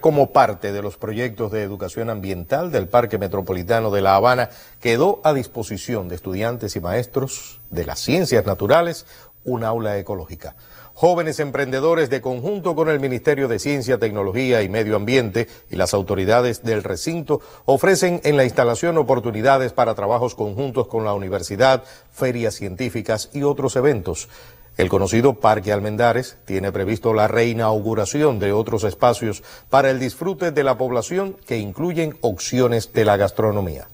como parte de los proyectos de educación ambiental del Parque Metropolitano de La Habana quedó a disposición de estudiantes y maestros de las ciencias naturales un aula ecológica. Jóvenes emprendedores de conjunto con el Ministerio de Ciencia, Tecnología y Medio Ambiente y las autoridades del recinto ofrecen en la instalación oportunidades para trabajos conjuntos con la universidad, ferias científicas y otros eventos. El conocido Parque Almendares tiene previsto la reinauguración de otros espacios para el disfrute de la población que incluyen opciones de la gastronomía.